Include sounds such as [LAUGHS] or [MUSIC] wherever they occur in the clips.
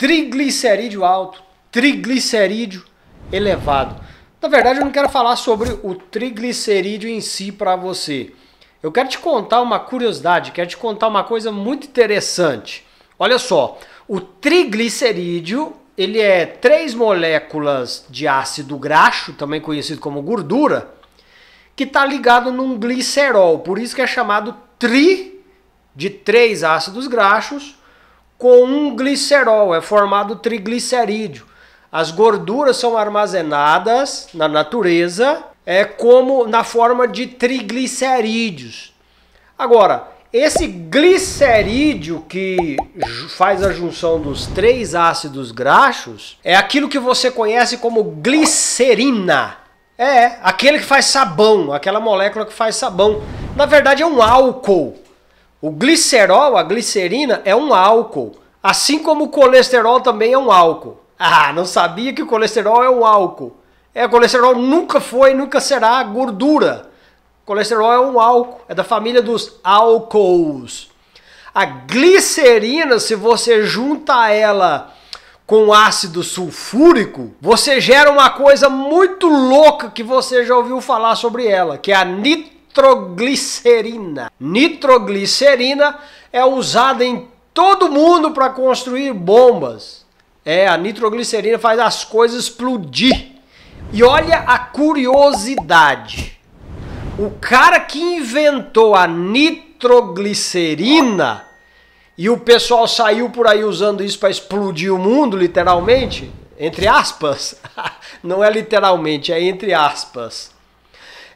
triglicerídeo alto, triglicerídeo elevado. Na verdade, eu não quero falar sobre o triglicerídeo em si para você. Eu quero te contar uma curiosidade, quero te contar uma coisa muito interessante. Olha só, o triglicerídeo, ele é três moléculas de ácido graxo, também conhecido como gordura, que está ligado num glicerol, por isso que é chamado tri de três ácidos graxos com um glicerol, é formado triglicerídeo. As gorduras são armazenadas na natureza é como na forma de triglicerídeos. Agora, esse glicerídeo que faz a junção dos três ácidos graxos é aquilo que você conhece como glicerina. É, aquele que faz sabão, aquela molécula que faz sabão. Na verdade, é um álcool. O glicerol, a glicerina, é um álcool. Assim como o colesterol também é um álcool. Ah, não sabia que o colesterol é um álcool. É, colesterol nunca foi, nunca será gordura. Colesterol é um álcool, é da família dos álcools. A glicerina, se você junta ela com ácido sulfúrico, você gera uma coisa muito louca que você já ouviu falar sobre ela, que é a nitrogenação nitroglicerina. Nitroglicerina é usada em todo mundo para construir bombas. É, a nitroglicerina faz as coisas explodir. E olha a curiosidade. O cara que inventou a nitroglicerina e o pessoal saiu por aí usando isso para explodir o mundo, literalmente, entre aspas. [LAUGHS] Não é literalmente, é entre aspas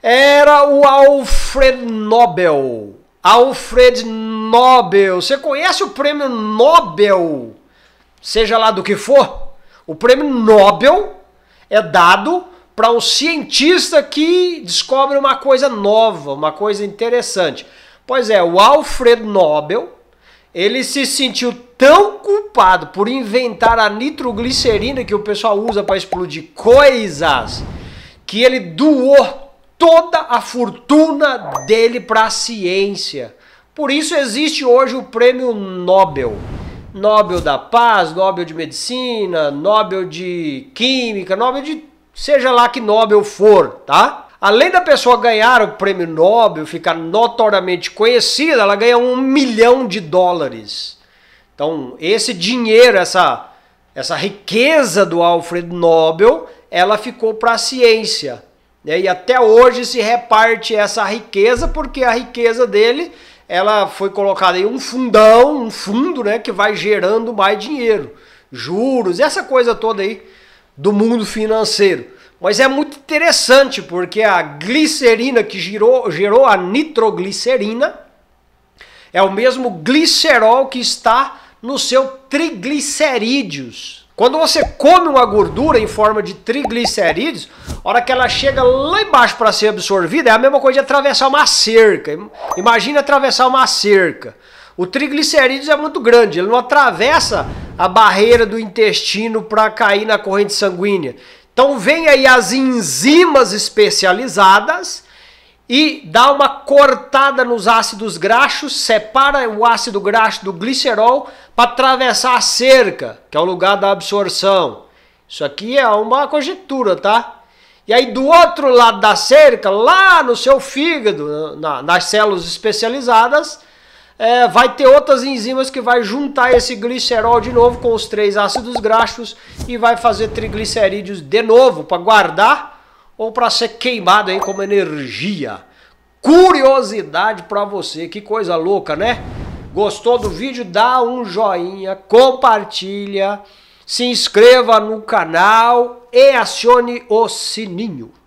era o Alfred Nobel. Alfred Nobel. Você conhece o prêmio Nobel? Seja lá do que for, o prêmio Nobel é dado para o um cientista que descobre uma coisa nova, uma coisa interessante. Pois é, o Alfred Nobel, ele se sentiu tão culpado por inventar a nitroglicerina que o pessoal usa para explodir coisas, que ele doou toda a fortuna dele para a ciência. Por isso existe hoje o prêmio Nobel. Nobel da Paz, Nobel de Medicina, Nobel de Química, Nobel de seja lá que Nobel for, tá? Além da pessoa ganhar o prêmio Nobel, ficar notoriamente conhecida, ela ganha um milhão de dólares. Então, esse dinheiro, essa, essa riqueza do Alfred Nobel, ela ficou para a ciência. Né? E até hoje se reparte essa riqueza, porque a riqueza dele ela foi colocada em um fundão, um fundo né, que vai gerando mais dinheiro, juros, essa coisa toda aí do mundo financeiro. Mas é muito interessante porque a glicerina que girou, gerou a nitroglicerina é o mesmo glicerol que está no seu triglicerídeos. Quando você come uma gordura em forma de triglicerídeos, a hora que ela chega lá embaixo para ser absorvida, é a mesma coisa de atravessar uma cerca. Imagina atravessar uma cerca. O triglicerídeos é muito grande, ele não atravessa a barreira do intestino para cair na corrente sanguínea. Então vem aí as enzimas especializadas e dá uma cortada nos ácidos graxos, separa o ácido graxo do glicerol para atravessar a cerca, que é o lugar da absorção. Isso aqui é uma conjectura, tá? E aí do outro lado da cerca, lá no seu fígado, na, nas células especializadas, é, vai ter outras enzimas que vai juntar esse glicerol de novo com os três ácidos graxos e vai fazer triglicerídeos de novo para guardar ou para ser queimado aí como energia. Curiosidade para você, que coisa louca, né? Gostou do vídeo? Dá um joinha, compartilha, se inscreva no canal e acione o sininho.